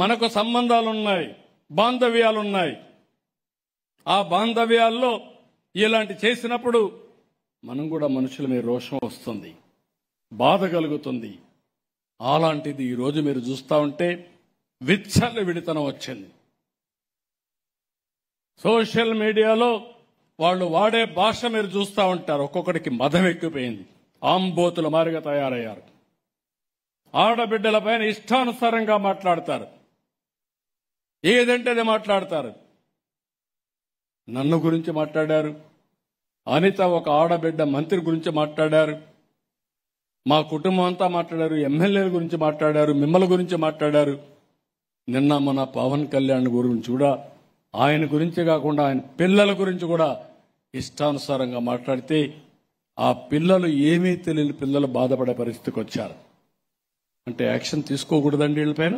మనకు సంబంధాలున్నాయి బాంధవ్యాలున్నాయి ఆ బాంధవ్యాల్లో ఇలాంటి చేసినప్పుడు మనం కూడా మనుషుల మీద రోషం వస్తుంది బాధ కలుగుతుంది అలాంటిది ఈరోజు మీరు చూస్తూ ఉంటే విచ్చల విడితనం వచ్చింది సోషల్ మీడియాలో వాళ్ళు వాడే భాష మీరు చూస్తూ ఉంటారు ఒక్కొక్కడికి మదం ఎక్కిపోయింది ఆంబోతుల మారిగా తయారయ్యారు ఆడబిడ్డల పైన ఇష్టానుసారంగా మాట్లాడతారు ఏదంటే అది మాట్లాడతారు నన్ను గురించి మాట్లాడారు అనిత ఒక ఆడబిడ్డ మంత్రి గురించి మాట్లాడారు మా కుటుంబం అంతా మాట్లాడారు ఎమ్మెల్యేల గురించి మాట్లాడారు మిమ్మల్ని గురించి మాట్లాడారు నిన్న మన పవన్ కళ్యాణ్ గురించి కూడా ఆయన గురించి కాకుండా ఆయన పిల్లల గురించి కూడా ఇష్టానుసారంగా మాట్లాడితే ఆ పిల్లలు ఏమీ తెలియని పిల్లలు బాధపడే పరిస్థితికి వచ్చారు అంటే యాక్షన్ తీసుకోకూడదండి వీళ్ళపైన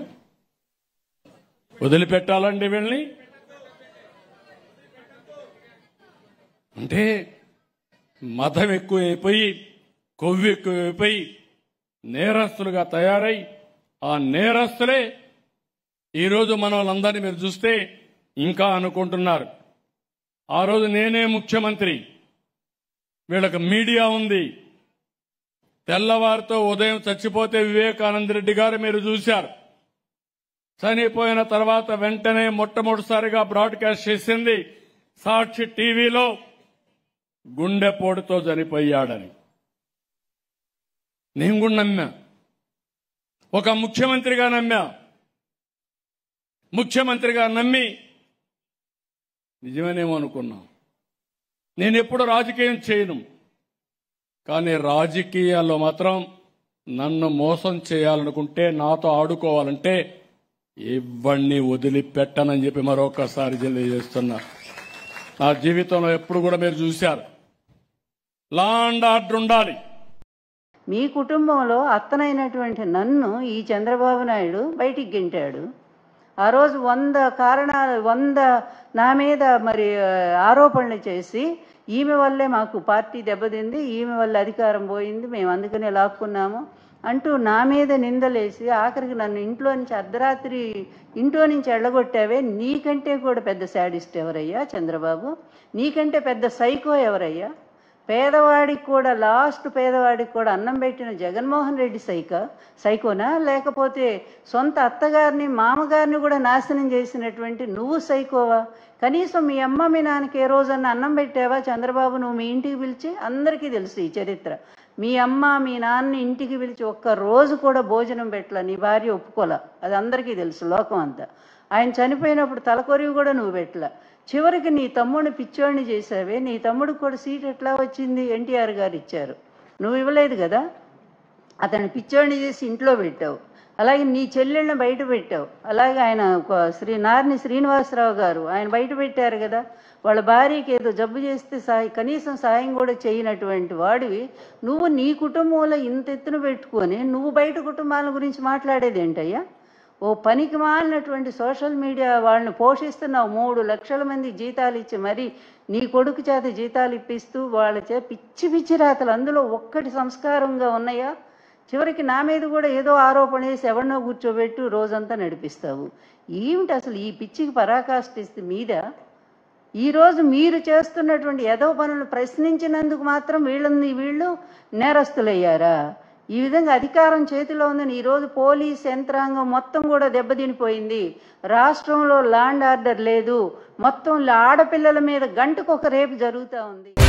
వదిలిపెట్టాలండి వీళ్ళని అంటే మతం ఎక్కువైపోయి కొవ్వు ఎక్కువైపోయి నేరస్తులుగా తయారై ఆ నేరస్తులే ఈరోజు మన వాళ్ళందరినీ మీరు చూస్తే ఇంకా అనుకుంటున్నారు ఆ రోజు నేనే ముఖ్యమంత్రి వీళ్ళకి మీడియా ఉంది తెల్లవారితో ఉదయం చచ్చిపోతే వివేకానంద రెడ్డి గారు మీరు చూశారు చనిపోయిన తర్వాత వెంటనే మొట్టమొదటిసారిగా బ్రాడ్కాస్ట్ చేసింది సాక్షి టీవీలో గుండెపోటుతో చనిపోయాడని నేను కూడా నమ్మా ఒక ముఖ్యమంత్రిగా నమ్మా ముఖ్యమంత్రిగా నమ్మి నిజమేనేమో అనుకున్నా నేను ఎప్పుడు రాజకీయం చేయను కానీ రాజకీయాల్లో మాత్రం నన్ను మోసం చేయాలనుకుంటే నాతో ఆడుకోవాలంటే ఇవ్వండి వదిలిపెట్టనని చెప్పి మరొకసారి తెలియజేస్తున్నా నా జీవితంలో ఎప్పుడు కూడా మీరు చూశారు లాండ్ ఆర్డర్ ఉండాలి మీ కుటుంబంలో అత్తనైనటువంటి నన్ను ఈ చంద్రబాబు నాయుడు బయటికి గింటాడు ఆ రోజు వంద కారణాలు వంద నా మీద మరి ఆరోపణలు చేసి ఈమె వల్లే మాకు పార్టీ దెబ్బతింది ఈమె వల్ల అధికారం పోయింది మేము అందుకనే లాక్కున్నాము అంటూ నా మీద నిందలేసి ఆఖరికి నన్ను ఇంట్లో నుంచి అర్ధరాత్రి ఇంట్లో నుంచి ఎళ్ళగొట్టావే నీకంటే కూడా పెద్ద శాడిస్ట్ ఎవరయ్యా చంద్రబాబు నీకంటే పెద్ద సైకో ఎవరయ్యా పేదవాడికి కూడా లాస్ట్ పేదవాడికి కూడా అన్నం పెట్టిన జగన్మోహన్ రెడ్డి సైక సైకోనా లేకపోతే సొంత అత్తగారిని మామగారిని కూడా నాశనం చేసినటువంటి నువ్వు సైకోవా కనీసం మీ అమ్మ మీ నాన్నకి ఏ రోజన్నా అన్నం పెట్టావా చంద్రబాబు నువ్వు మీ ఇంటికి పిలిచి అందరికీ తెలుసు ఈ చరిత్ర మీ అమ్మ మీ నాన్న ఇంటికి పిలిచి ఒక్క రోజు కూడా భోజనం పెట్టాల నీ భార్య ఒప్పుకోలే అది అందరికీ తెలుసు లోకం అంతా ఆయన చనిపోయినప్పుడు తలకొరివి కూడా నువ్వు పెట్టలా చివరికి నీ తమ్ముడిని పిచ్చోడిని చేసావే నీ తమ్ముడికి కూడా సీట్ ఎట్లా వచ్చింది ఎన్టీఆర్ గారు ఇచ్చారు నువ్వు ఇవ్వలేదు కదా అతను పిచ్చోడిని చేసి ఇంట్లో పెట్టావు అలాగే నీ చెల్లెళ్ళని బయట పెట్టావు అలాగే ఆయన శ్రీ నారిని శ్రీనివాసరావు గారు ఆయన బయట పెట్టారు కదా వాళ్ళ భార్యకి ఏదో జబ్బు చేస్తే సహాయ కనీసం సాయం కూడా చేయనటువంటి వాడివి నువ్వు నీ కుటుంబంలో ఇంత ఎత్తున పెట్టుకొని నువ్వు బయట కుటుంబాల గురించి మాట్లాడేది ఏంటయ్యా ఓ పనికి మాలినటువంటి సోషల్ మీడియా వాళ్ళని పోషిస్తున్నావు మూడు లక్షల మంది జీతాలు ఇచ్చి మరి నీ కొడుకు చేత జీతాలు ఇప్పిస్తూ వాళ్ళ చే పిచ్చి పిచ్చి రాతలు అందులో ఒక్కటి సంస్కారంగా ఉన్నాయా చివరికి నా మీద కూడా ఏదో ఆరోపణ చేసి ఎవరినో కూర్చోబెట్టు రోజంతా నడిపిస్తావు ఏమిటి అసలు ఈ పిచ్చికి పరాకాష్ఠిస్తే మీద ఈరోజు మీరు చేస్తున్నటువంటి ఏదో పనులు ప్రశ్నించినందుకు మాత్రం వీళ్ళని వీళ్ళు నేరస్తులయ్యారా ఈ విధంగా అధికారం చేతిలో ఉందని ఈరోజు పోలీస్ యంత్రాంగం మొత్తం కూడా దెబ్బతినిపోయింది రాష్ట్రంలో లాండ్ ఆర్డర్ లేదు మొత్తం ఆడపిల్లల మీద గంటకొక రేపు జరుగుతూ ఉంది